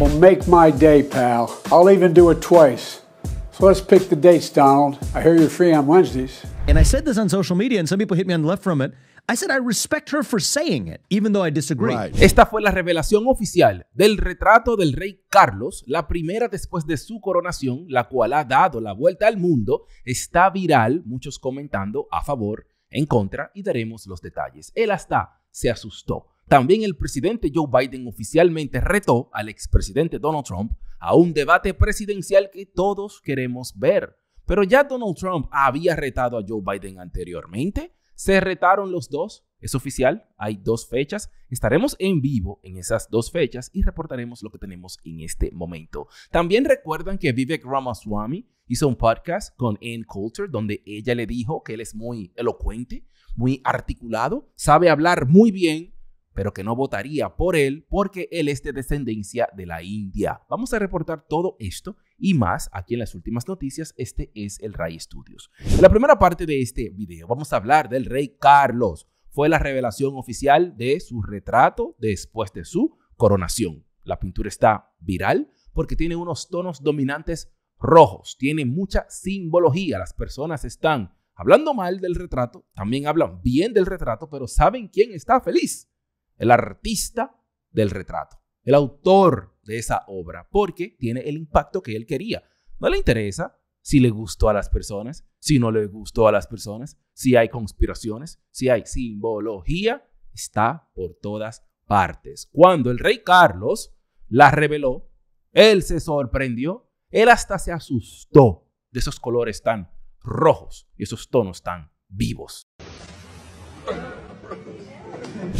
Well, make my day, pal. I'll even do it twice. So let's pick the dates, Donald. I hear you're free on Wednesdays. And I said this on social media, and some people hit me on the left from it. I said I respect her for saying it, even though I disagree. Right. Esta fue la revelación oficial del retrato del rey Carlos, la primera después de su coronación, la cual ha dado la vuelta al mundo. Está viral, muchos comentando a favor, en contra y daremos los detalles. Él hasta se asustó. También el presidente Joe Biden oficialmente retó al expresidente Donald Trump a un debate presidencial que todos queremos ver. Pero ya Donald Trump había retado a Joe Biden anteriormente. Se retaron los dos es oficial, hay dos fechas. Estaremos en vivo en esas dos fechas y reportaremos lo que tenemos en este momento. También recuerdan que Vivek Ramaswamy hizo un podcast con Ann Coulter donde ella le dijo que él es muy elocuente, muy articulado, sabe hablar muy bien, pero que no votaría por él porque él es de descendencia de la India. Vamos a reportar todo esto y más aquí en las últimas noticias. Este es el Ray Studios. En la primera parte de este video vamos a hablar del rey Carlos fue la revelación oficial de su retrato después de su coronación. La pintura está viral porque tiene unos tonos dominantes rojos, tiene mucha simbología. Las personas están hablando mal del retrato, también hablan bien del retrato, pero ¿saben quién está feliz? El artista del retrato, el autor de esa obra, porque tiene el impacto que él quería. No le interesa si le gustó a las personas, si no le gustó a las personas, si hay conspiraciones, si hay simbología, está por todas partes. Cuando el rey Carlos la reveló, él se sorprendió, él hasta se asustó de esos colores tan rojos y esos tonos tan vivos.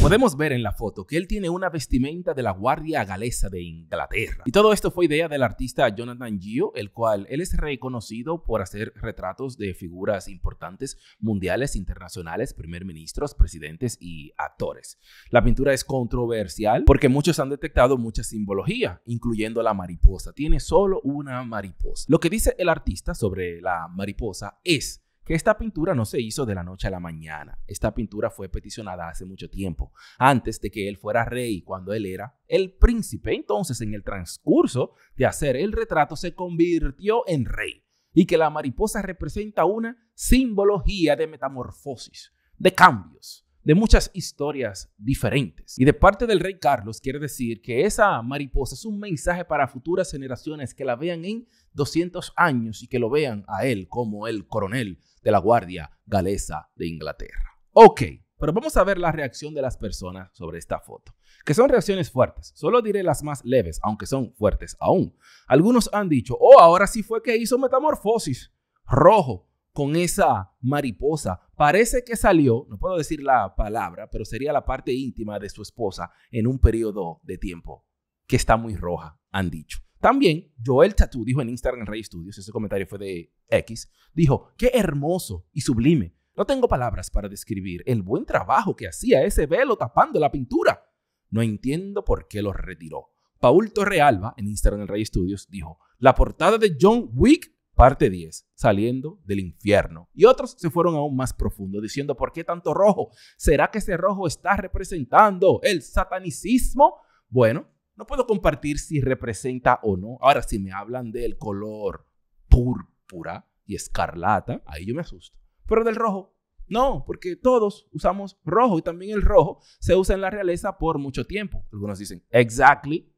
Podemos ver en la foto que él tiene una vestimenta de la Guardia Galesa de Inglaterra. Y todo esto fue idea del artista Jonathan Gio, el cual él es reconocido por hacer retratos de figuras importantes mundiales, internacionales, primer ministros, presidentes y actores. La pintura es controversial porque muchos han detectado mucha simbología, incluyendo la mariposa. Tiene solo una mariposa. Lo que dice el artista sobre la mariposa es que esta pintura no se hizo de la noche a la mañana. Esta pintura fue peticionada hace mucho tiempo, antes de que él fuera rey, cuando él era el príncipe. Entonces, en el transcurso de hacer el retrato, se convirtió en rey y que la mariposa representa una simbología de metamorfosis, de cambios, de muchas historias diferentes. Y de parte del rey Carlos quiere decir que esa mariposa es un mensaje para futuras generaciones que la vean en 200 años y que lo vean a él como el coronel de la Guardia Galesa de Inglaterra. Ok, pero vamos a ver la reacción de las personas sobre esta foto, que son reacciones fuertes. Solo diré las más leves, aunque son fuertes aún. Algunos han dicho, oh, ahora sí fue que hizo metamorfosis. Rojo, con esa mariposa. Parece que salió, no puedo decir la palabra, pero sería la parte íntima de su esposa en un periodo de tiempo que está muy roja, han dicho. También Joel Tatú dijo en Instagram en Rey Studios, ese comentario fue de X, dijo, qué hermoso y sublime. No tengo palabras para describir el buen trabajo que hacía ese velo tapando la pintura. No entiendo por qué lo retiró. Paul Torrealba en Instagram en Rey Studios dijo, la portada de John Wick parte 10, saliendo del infierno. Y otros se fueron aún más profundo, diciendo, ¿por qué tanto rojo? ¿Será que ese rojo está representando el satanicismo? Bueno, no puedo compartir si representa o no. Ahora, si me hablan del color púrpura y escarlata, ahí yo me asusto. Pero del rojo, no, porque todos usamos rojo y también el rojo se usa en la realeza por mucho tiempo. Algunos dicen, exactly.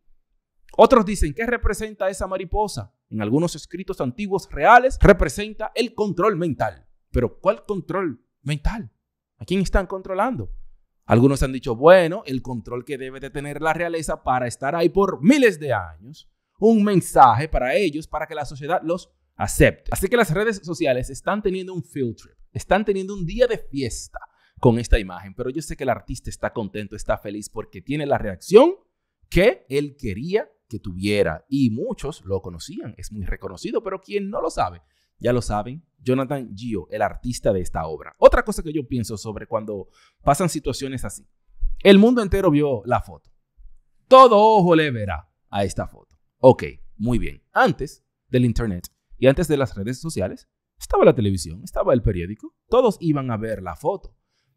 Otros dicen, ¿qué representa esa mariposa? en algunos escritos antiguos reales, representa el control mental. Pero ¿cuál control mental? ¿A quién están controlando? Algunos han dicho, bueno, el control que debe de tener la realeza para estar ahí por miles de años, un mensaje para ellos, para que la sociedad los acepte. Así que las redes sociales están teniendo un field trip, están teniendo un día de fiesta con esta imagen, pero yo sé que el artista está contento, está feliz porque tiene la reacción que él quería que tuviera. Y muchos lo conocían, es muy reconocido, pero quien no lo sabe, ya lo saben, Jonathan Gio, el artista de esta obra. Otra cosa que yo pienso sobre cuando pasan situaciones así. El mundo entero vio la foto. Todo ojo le verá a esta foto. Ok, muy bien. Antes del Internet y antes de las redes sociales, estaba la televisión, estaba el periódico. Todos iban a ver la foto.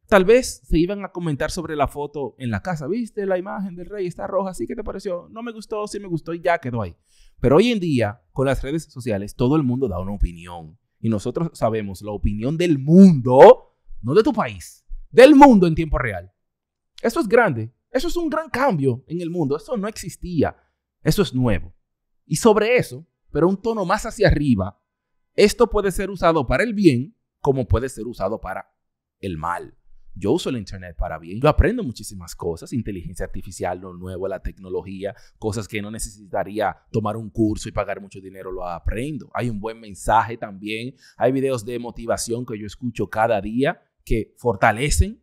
Tal vez se iban a comentar sobre la foto en la casa, viste la imagen del rey, está roja, ¿sí que te pareció? No me gustó, sí me gustó y ya quedó ahí. Pero hoy en día, con las redes sociales, todo el mundo da una opinión. Y nosotros sabemos la opinión del mundo, no de tu país, del mundo en tiempo real. Eso es grande, eso es un gran cambio en el mundo, eso no existía, eso es nuevo. Y sobre eso, pero un tono más hacia arriba, esto puede ser usado para el bien como puede ser usado para el mal. Yo uso el Internet para bien. Yo aprendo muchísimas cosas, inteligencia artificial, lo nuevo, la tecnología, cosas que no necesitaría tomar un curso y pagar mucho dinero, lo aprendo. Hay un buen mensaje también. Hay videos de motivación que yo escucho cada día que fortalecen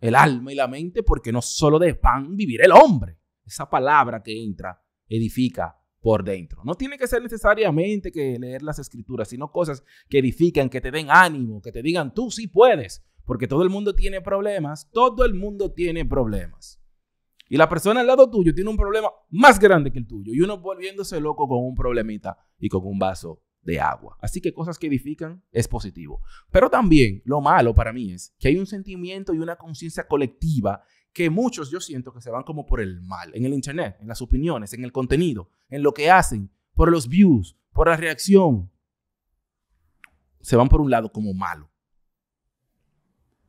el alma y la mente porque no solo de pan vivir el hombre. Esa palabra que entra edifica por dentro. No tiene que ser necesariamente que leer las escrituras, sino cosas que edifiquen, que te den ánimo, que te digan tú sí puedes, porque todo el mundo tiene problemas, todo el mundo tiene problemas. Y la persona al lado tuyo tiene un problema más grande que el tuyo. Y uno volviéndose loco con un problemita y con un vaso de agua. Así que cosas que edifican es positivo. Pero también lo malo para mí es que hay un sentimiento y una conciencia colectiva que muchos yo siento que se van como por el mal, en el Internet, en las opiniones, en el contenido, en lo que hacen, por los views, por la reacción. Se van por un lado como malo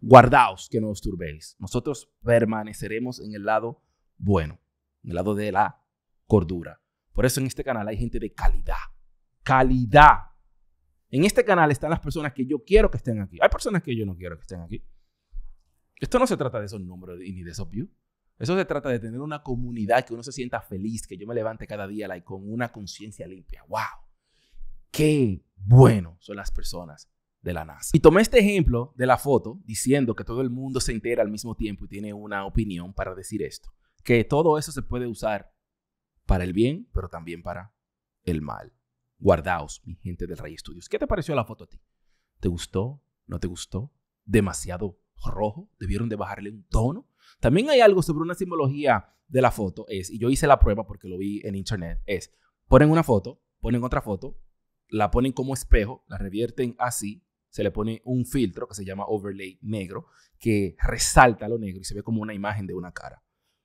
guardaos que no os turbéis. Nosotros permaneceremos en el lado bueno, en el lado de la cordura. Por eso en este canal hay gente de calidad. Calidad. En este canal están las personas que yo quiero que estén aquí. Hay personas que yo no quiero que estén aquí. Esto no se trata de esos números ni de esos views. Eso se trata de tener una comunidad que uno se sienta feliz, que yo me levante cada día con una conciencia limpia. ¡Wow! ¡Qué bueno son las personas de la NASA. Y tomé este ejemplo de la foto diciendo que todo el mundo se entera al mismo tiempo y tiene una opinión para decir esto, que todo eso se puede usar para el bien, pero también para el mal. Guardaos, mi gente del Rey Estudios. ¿Qué te pareció la foto a ti? ¿Te gustó? ¿No te gustó? ¿Demasiado rojo? ¿Debieron de bajarle un tono? También hay algo sobre una simbología de la foto, es, y yo hice la prueba porque lo vi en internet, es, ponen una foto, ponen otra foto, la ponen como espejo, la revierten así, se le pone un filtro que se llama overlay negro, que resalta lo negro y se ve como una imagen de una cara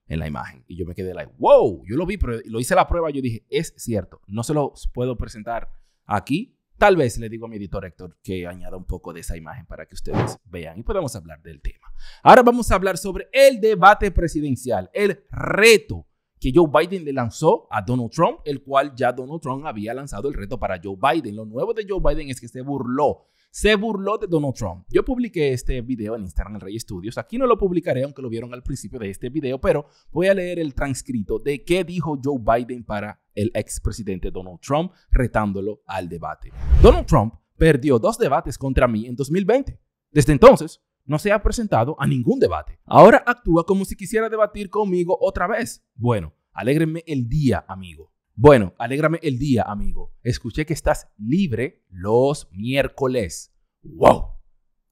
en la imagen. Y yo me quedé like, wow, yo lo vi, pero lo hice la prueba, yo dije, es cierto, no se lo puedo presentar aquí. Tal vez le digo a mi editor Héctor que añada un poco de esa imagen para que ustedes vean y podamos hablar del tema. Ahora vamos a hablar sobre el debate presidencial, el reto que Joe Biden le lanzó a Donald Trump, el cual ya Donald Trump había lanzado el reto para Joe Biden. Lo nuevo de Joe Biden es que se burló. Se burló de Donald Trump. Yo publiqué este video en Instagram, el Rey Studios. Aquí no lo publicaré, aunque lo vieron al principio de este video, pero voy a leer el transcrito de qué dijo Joe Biden para el expresidente Donald Trump, retándolo al debate. Donald Trump perdió dos debates contra mí en 2020. Desde entonces, no se ha presentado a ningún debate. Ahora actúa como si quisiera debatir conmigo otra vez. Bueno, alégrame el día, amigo. Bueno, alégrame el día, amigo. Escuché que estás libre los miércoles. ¡Wow!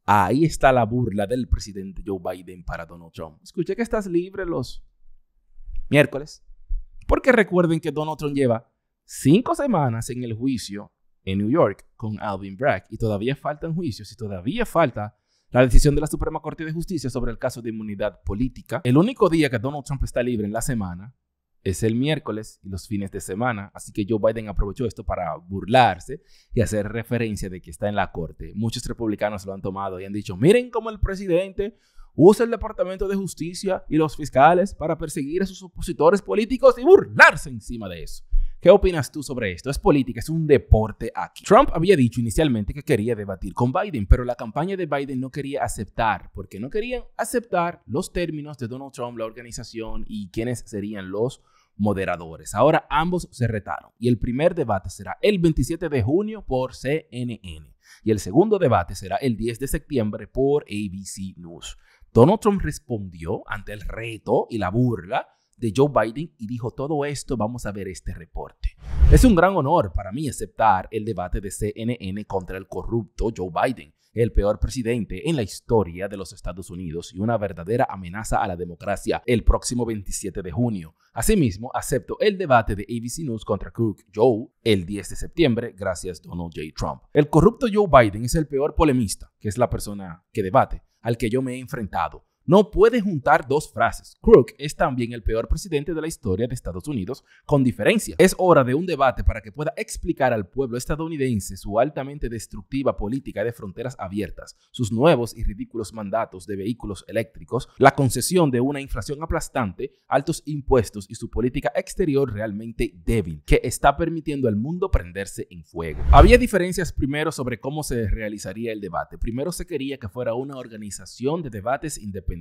Ahí está la burla del presidente Joe Biden para Donald Trump. Escuché que estás libre los miércoles. Porque recuerden que Donald Trump lleva cinco semanas en el juicio en New York con Alvin Bragg y todavía faltan juicios y todavía falta la decisión de la Suprema Corte de Justicia sobre el caso de inmunidad política. El único día que Donald Trump está libre en la semana es el miércoles y los fines de semana, así que Joe Biden aprovechó esto para burlarse y hacer referencia de que está en la corte. Muchos republicanos lo han tomado y han dicho, miren cómo el presidente usa el Departamento de Justicia y los fiscales para perseguir a sus opositores políticos y burlarse encima de eso. ¿Qué opinas tú sobre esto? Es política, es un deporte aquí. Trump había dicho inicialmente que quería debatir con Biden, pero la campaña de Biden no quería aceptar, porque no querían aceptar los términos de Donald Trump, la organización y quiénes serían los moderadores. Ahora ambos se retaron y el primer debate será el 27 de junio por CNN y el segundo debate será el 10 de septiembre por ABC News. Donald Trump respondió ante el reto y la burla de Joe Biden y dijo todo esto, vamos a ver este reporte. Es un gran honor para mí aceptar el debate de CNN contra el corrupto Joe Biden, el peor presidente en la historia de los Estados Unidos y una verdadera amenaza a la democracia el próximo 27 de junio. Asimismo, acepto el debate de ABC News contra Cook Joe el 10 de septiembre, gracias Donald J. Trump. El corrupto Joe Biden es el peor polemista, que es la persona que debate, al que yo me he enfrentado no puede juntar dos frases. Crook es también el peor presidente de la historia de Estados Unidos, con diferencia. Es hora de un debate para que pueda explicar al pueblo estadounidense su altamente destructiva política de fronteras abiertas, sus nuevos y ridículos mandatos de vehículos eléctricos, la concesión de una inflación aplastante, altos impuestos y su política exterior realmente débil, que está permitiendo al mundo prenderse en fuego. Había diferencias primero sobre cómo se realizaría el debate. Primero se quería que fuera una organización de debates independientes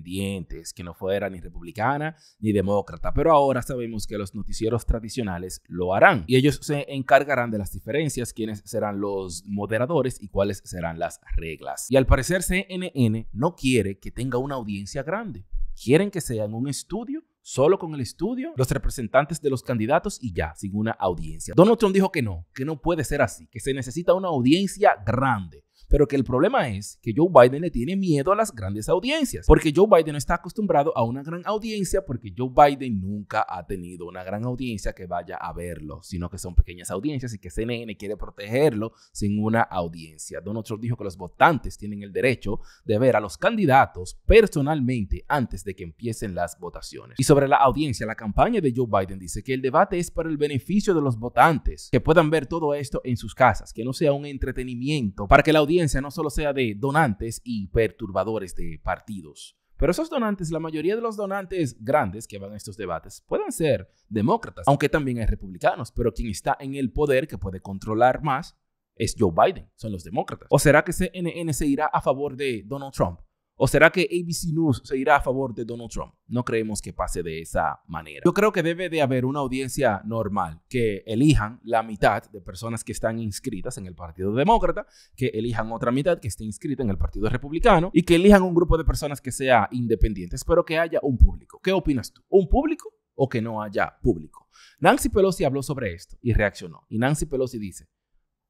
que no fuera ni republicana ni demócrata, pero ahora sabemos que los noticieros tradicionales lo harán y ellos se encargarán de las diferencias, quiénes serán los moderadores y cuáles serán las reglas. Y al parecer CNN no quiere que tenga una audiencia grande, quieren que sea en un estudio solo con el estudio, los representantes de los candidatos y ya, sin una audiencia. Donald Trump dijo que no, que no puede ser así, que se necesita una audiencia grande pero que el problema es que Joe Biden le tiene miedo a las grandes audiencias, porque Joe Biden no está acostumbrado a una gran audiencia, porque Joe Biden nunca ha tenido una gran audiencia que vaya a verlo, sino que son pequeñas audiencias y que CNN quiere protegerlo sin una audiencia. Donald Trump dijo que los votantes tienen el derecho de ver a los candidatos personalmente antes de que empiecen las votaciones. Y sobre la audiencia, la campaña de Joe Biden dice que el debate es para el beneficio de los votantes, que puedan ver todo esto en sus casas, que no sea un entretenimiento, para que la audiencia no solo sea de donantes y perturbadores de partidos. Pero esos donantes, la mayoría de los donantes grandes que van a estos debates, pueden ser demócratas, aunque también hay republicanos, pero quien está en el poder que puede controlar más es Joe Biden, son los demócratas. ¿O será que CNN se irá a favor de Donald Trump? ¿O será que ABC News se irá a favor de Donald Trump? No creemos que pase de esa manera. Yo creo que debe de haber una audiencia normal, que elijan la mitad de personas que están inscritas en el Partido Demócrata, que elijan otra mitad que esté inscrita en el Partido Republicano y que elijan un grupo de personas que sea independiente. Espero que haya un público. ¿Qué opinas tú? ¿Un público o que no haya público? Nancy Pelosi habló sobre esto y reaccionó. Y Nancy Pelosi dice,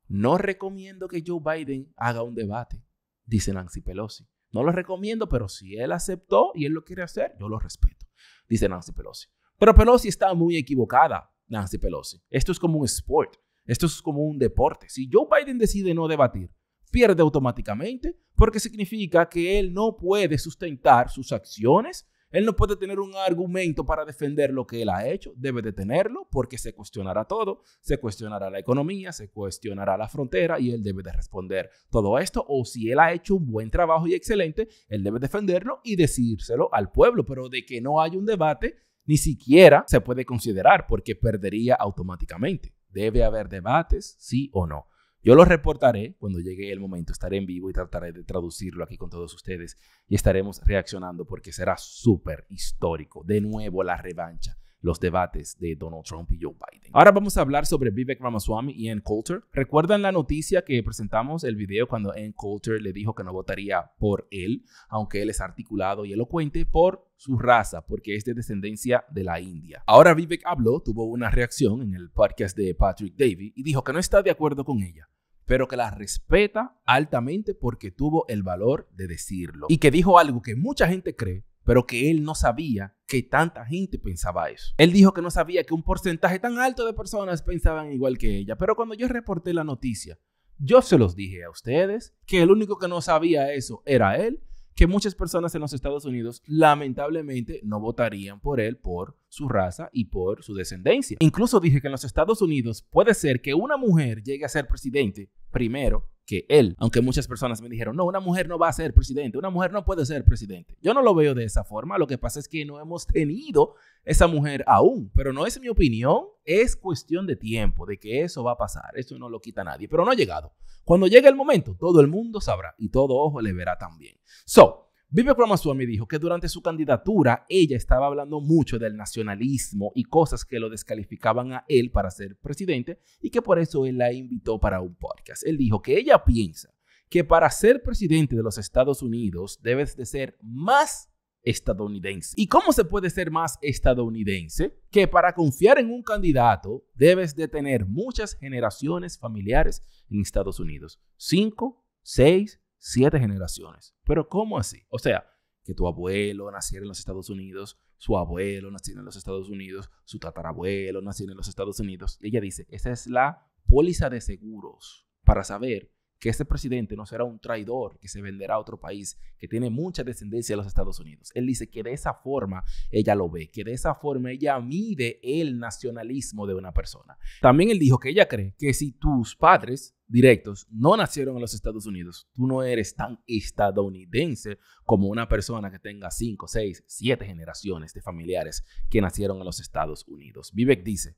no recomiendo que Joe Biden haga un debate, dice Nancy Pelosi. No lo recomiendo, pero si él aceptó y él lo quiere hacer, yo lo respeto, dice Nancy Pelosi. Pero Pelosi está muy equivocada, Nancy Pelosi. Esto es como un sport, esto es como un deporte. Si Joe Biden decide no debatir, pierde automáticamente porque significa que él no puede sustentar sus acciones él no puede tener un argumento para defender lo que él ha hecho, debe de tenerlo porque se cuestionará todo, se cuestionará la economía, se cuestionará la frontera y él debe de responder todo esto. O si él ha hecho un buen trabajo y excelente, él debe defenderlo y decírselo al pueblo, pero de que no haya un debate, ni siquiera se puede considerar porque perdería automáticamente. Debe haber debates, sí o no. Yo lo reportaré cuando llegue el momento. Estaré en vivo y trataré de traducirlo aquí con todos ustedes y estaremos reaccionando porque será súper histórico. De nuevo la revancha, los debates de Donald Trump y Joe Biden. Ahora vamos a hablar sobre Vivek Ramaswamy y Ann Coulter. ¿Recuerdan la noticia que presentamos el video cuando Ann Coulter le dijo que no votaría por él, aunque él es articulado y elocuente, por su raza porque es de descendencia de la India. Ahora Vivek habló, tuvo una reacción en el podcast de Patrick Davy y dijo que no está de acuerdo con ella pero que la respeta altamente porque tuvo el valor de decirlo. Y que dijo algo que mucha gente cree, pero que él no sabía que tanta gente pensaba eso. Él dijo que no sabía que un porcentaje tan alto de personas pensaban igual que ella, pero cuando yo reporté la noticia, yo se los dije a ustedes que el único que no sabía eso era él que muchas personas en los Estados Unidos lamentablemente no votarían por él por su raza y por su descendencia. Incluso dije que en los Estados Unidos puede ser que una mujer llegue a ser presidente primero que él, aunque muchas personas me dijeron, no, una mujer no va a ser presidente, una mujer no puede ser presidente. Yo no lo veo de esa forma, lo que pasa es que no hemos tenido esa mujer aún, pero no es mi opinión, es cuestión de tiempo, de que eso va a pasar, eso no lo quita nadie, pero no ha llegado. Cuando llegue el momento, todo el mundo sabrá y todo ojo le verá también. So, Vivek Ramaswamy dijo que durante su candidatura ella estaba hablando mucho del nacionalismo y cosas que lo descalificaban a él para ser presidente y que por eso él la invitó para un podcast. Él dijo que ella piensa que para ser presidente de los Estados Unidos debes de ser más estadounidense. ¿Y cómo se puede ser más estadounidense? Que para confiar en un candidato debes de tener muchas generaciones familiares en Estados Unidos. Cinco, seis, siete generaciones. Pero ¿cómo así? O sea, que tu abuelo naciera en los Estados Unidos, su abuelo naciera en los Estados Unidos, su tatarabuelo naciera en los Estados Unidos. Y ella dice, esa es la póliza de seguros para saber que este presidente no será un traidor que se venderá a otro país que tiene mucha descendencia de los Estados Unidos. Él dice que de esa forma ella lo ve, que de esa forma ella mide el nacionalismo de una persona. También él dijo que ella cree que si tus padres directos no nacieron en los Estados Unidos, tú no eres tan estadounidense como una persona que tenga 5, 6, 7 generaciones de familiares que nacieron en los Estados Unidos. Vivek dice,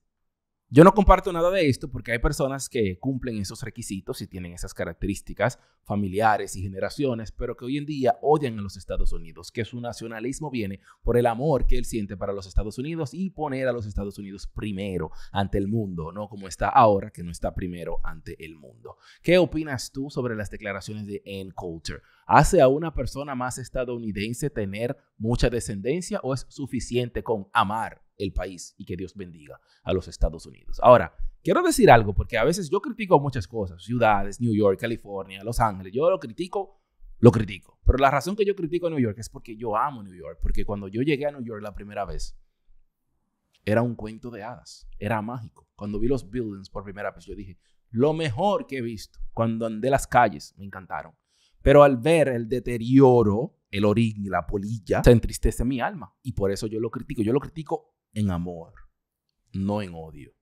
yo no comparto nada de esto porque hay personas que cumplen esos requisitos y tienen esas características familiares y generaciones, pero que hoy en día odian a los Estados Unidos, que su nacionalismo viene por el amor que él siente para los Estados Unidos y poner a los Estados Unidos primero ante el mundo, no como está ahora, que no está primero ante el mundo. ¿Qué opinas tú sobre las declaraciones de Ann Coulter? ¿Hace a una persona más estadounidense tener mucha descendencia o es suficiente con amar el país y que Dios bendiga a los Estados Unidos. Ahora, quiero decir algo porque a veces yo critico muchas cosas, ciudades, New York, California, Los Ángeles, yo lo critico, lo critico. Pero la razón que yo critico a New York es porque yo amo New York, porque cuando yo llegué a New York la primera vez, era un cuento de hadas, era mágico. Cuando vi los buildings por primera vez, yo dije, lo mejor que he visto, cuando andé las calles, me encantaron. Pero al ver el deterioro, el origen, y la polilla, se entristece mi alma. Y por eso yo lo critico. Yo lo critico en amor, no en odio.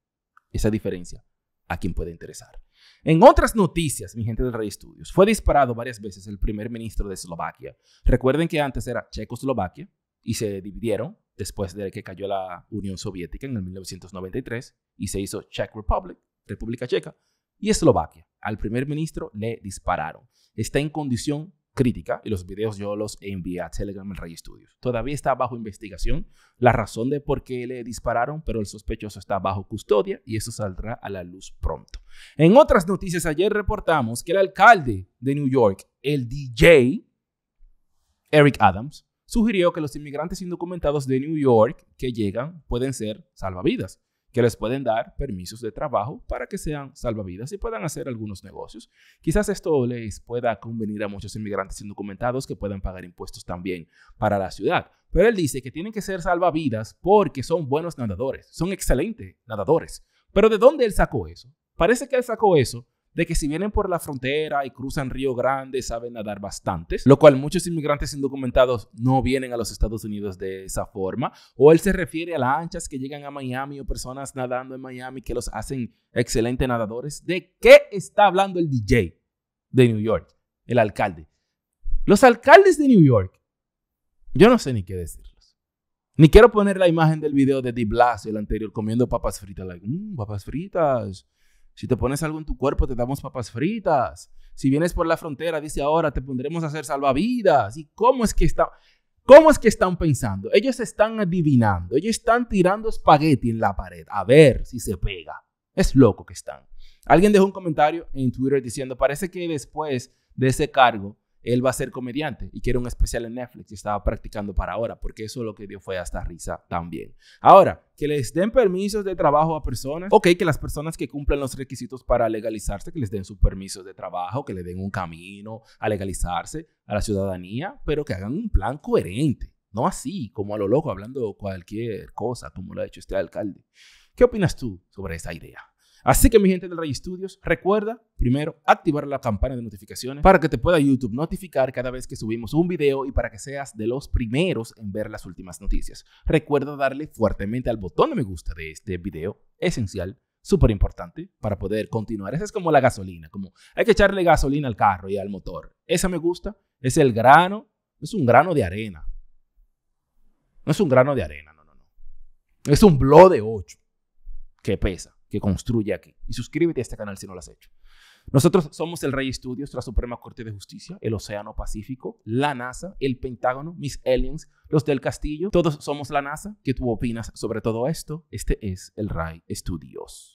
Esa diferencia a quien puede interesar. En otras noticias, mi gente del Rey Estudios, fue disparado varias veces el primer ministro de Eslovaquia. Recuerden que antes era Checoslovaquia y se dividieron después de que cayó la Unión Soviética en el 1993 y se hizo Czech Republic, República Checa, y Eslovaquia. Al primer ministro le dispararon. Está en condición crítica y los videos yo los envié a Telegram el Rey Studios. Todavía está bajo investigación la razón de por qué le dispararon, pero el sospechoso está bajo custodia y eso saldrá a la luz pronto. En otras noticias, ayer reportamos que el alcalde de New York, el DJ Eric Adams, sugirió que los inmigrantes indocumentados de New York que llegan pueden ser salvavidas que les pueden dar permisos de trabajo para que sean salvavidas y puedan hacer algunos negocios. Quizás esto les pueda convenir a muchos inmigrantes indocumentados que puedan pagar impuestos también para la ciudad. Pero él dice que tienen que ser salvavidas porque son buenos nadadores, son excelentes nadadores. Pero ¿de dónde él sacó eso? Parece que él sacó eso de que si vienen por la frontera y cruzan Río Grande, saben nadar bastantes, lo cual muchos inmigrantes indocumentados no vienen a los Estados Unidos de esa forma, o él se refiere a las lanchas que llegan a Miami o personas nadando en Miami que los hacen excelentes nadadores. ¿De qué está hablando el DJ de New York, el alcalde? Los alcaldes de New York, yo no sé ni qué decirles. Ni quiero poner la imagen del video de Di Blasio, el anterior, comiendo papas fritas. mmm, papas fritas. Si te pones algo en tu cuerpo, te damos papas fritas. Si vienes por la frontera, dice ahora, te pondremos a hacer salvavidas. ¿Y cómo es que está, cómo es que están pensando? Ellos están adivinando, ellos están tirando espagueti en la pared, a ver si se pega. Es loco que están. Alguien dejó un comentario en Twitter diciendo, parece que después de ese cargo, él va a ser comediante y quiere un especial en Netflix y estaba practicando para ahora, porque eso lo que dio fue hasta risa también. Ahora, que les den permisos de trabajo a personas, ok, que las personas que cumplan los requisitos para legalizarse, que les den sus permisos de trabajo, que le den un camino a legalizarse a la ciudadanía, pero que hagan un plan coherente, no así, como a lo loco, hablando cualquier cosa, como lo ha hecho este alcalde. ¿Qué opinas tú sobre esa idea? Así que mi gente del Rey Studios, recuerda primero activar la campana de notificaciones para que te pueda YouTube notificar cada vez que subimos un video y para que seas de los primeros en ver las últimas noticias. Recuerda darle fuertemente al botón de me gusta de este video, esencial, súper importante para poder continuar. Esa es como la gasolina, como hay que echarle gasolina al carro y al motor. Esa me gusta, es el grano, es un grano de arena. No es un grano de arena, no, no, no. Es un blow de 8 que pesa que construye aquí. Y suscríbete a este canal si no lo has hecho. Nosotros somos el Rey Estudios, la Suprema Corte de Justicia, el Océano Pacífico, la NASA, el Pentágono, mis aliens, los del Castillo. Todos somos la NASA. ¿Qué tú opinas sobre todo esto? Este es el Rey Estudios.